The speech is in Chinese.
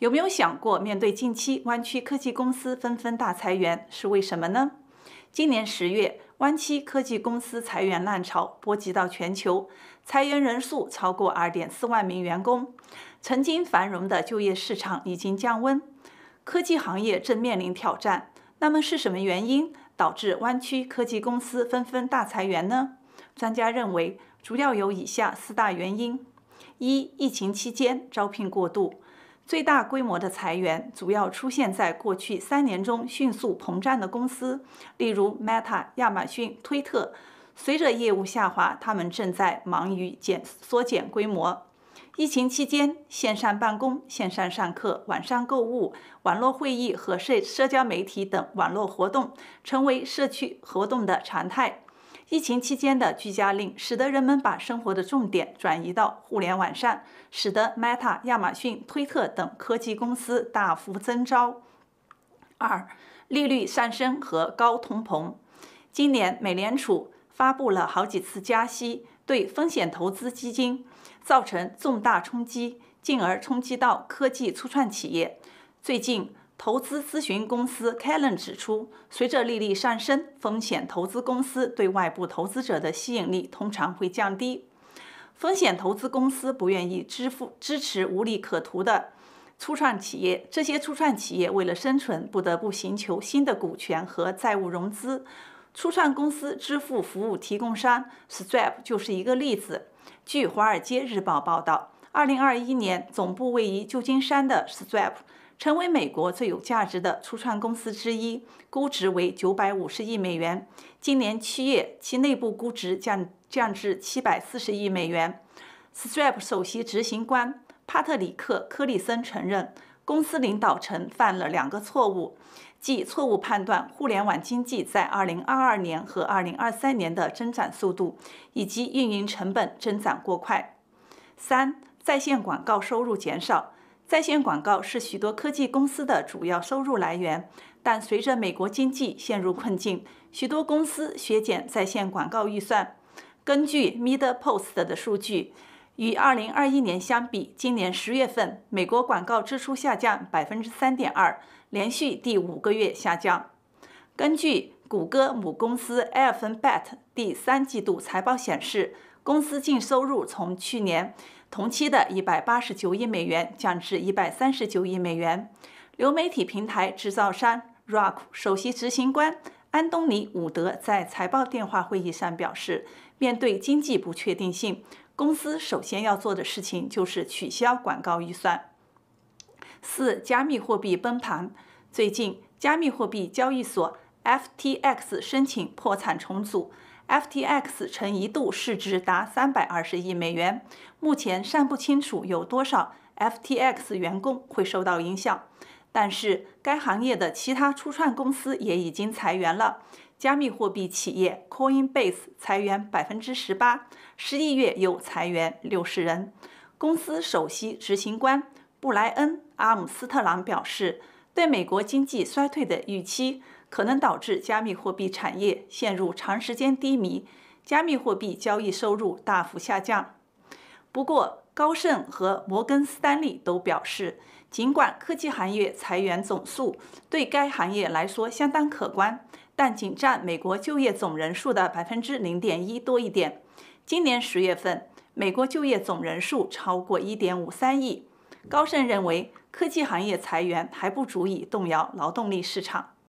有没有想过，面对近期湾区科技公司纷纷大裁员，是为什么呢？今年十月，湾区科技公司裁员浪潮波及到全球，裁员人数超过二点四万名员工。曾经繁荣的就业市场已经降温，科技行业正面临挑战。那么是什么原因导致湾区科技公司纷纷大裁员呢？专家认为，主要有以下四大原因：一、疫情期间招聘过度。最大规模的裁员主要出现在过去三年中迅速膨胀的公司，例如 Meta、亚马逊、推特。随着业务下滑，他们正在忙于减缩减规模。疫情期间，线上办公、线上上课、网上购物、网络会议和社社交媒体等网络活动成为社区活动的常态。疫情期间的居家令使得人们把生活的重点转移到互联网上，使得 Meta、亚马逊、推特等科技公司大幅增招。二、利率上升和高通膨，今年美联储发布了好几次加息，对风险投资基金造成重大冲击，进而冲击到科技初创企业。最近。投资咨询公司 c a l l e n 指出，随着利率上升，风险投资公司对外部投资者的吸引力通常会降低。风险投资公司不愿意支付支持无利可图的初创企业。这些初创企业为了生存，不得不寻求新的股权和债务融资。初创公司支付服务提供商 Stripe 就是一个例子。据《华尔街日报》报道，2021年，总部位于旧金山的 Stripe。成为美国最有价值的初创公司之一，估值为九百五十亿美元。今年七月，其内部估值降降至七百四十亿美元。Stripe 首席执行官帕特里克·科里森承认，公司领导层犯了两个错误，即错误判断互联网经济在二零二二年和二零二三年的增长速度，以及运营成本增长过快。三，在线广告收入减少。在线广告是许多科技公司的主要收入来源，但随着美国经济陷入困境，许多公司削减在线广告预算。根据 MediaPost 的数据，与2021年相比，今年十月份美国广告支出下降3.2%，连续第五个月下降。根据谷歌母公司 Alphabet 第三季度财报显示。公司净收入从去年同期的一百八十九亿美元降至一百三十九亿美元。流媒体平台制造商 r c k 首席执行官安东尼·伍德在财报电话会议上表示，面对经济不确定性，公司首先要做的事情就是取消广告预算。四、加密货币崩盘。最近，加密货币交易所 FTX 申请破产重组。FTX 曾一度市值达三百二十亿美元，目前尚不清楚有多少 FTX 员工会受到影响。但是，该行业的其他初创公司也已经裁员了。加密货币企业 Coinbase 裁员百分之十八，十一月又裁员六十人。公司首席执行官布莱恩·阿姆斯特朗表示。对美国经济衰退的预期可能导致加密货币产业陷入长时间低迷，加密货币交易收入大幅下降。不过，高盛和摩根斯坦利都表示，尽管科技行业裁员总数对该行业来说相当可观，但仅占美国就业总人数的百分之零点一多一点。今年十月份，美国就业总人数超过一点五三亿。高盛认为，科技行业裁员还不足以动摇劳动力市场。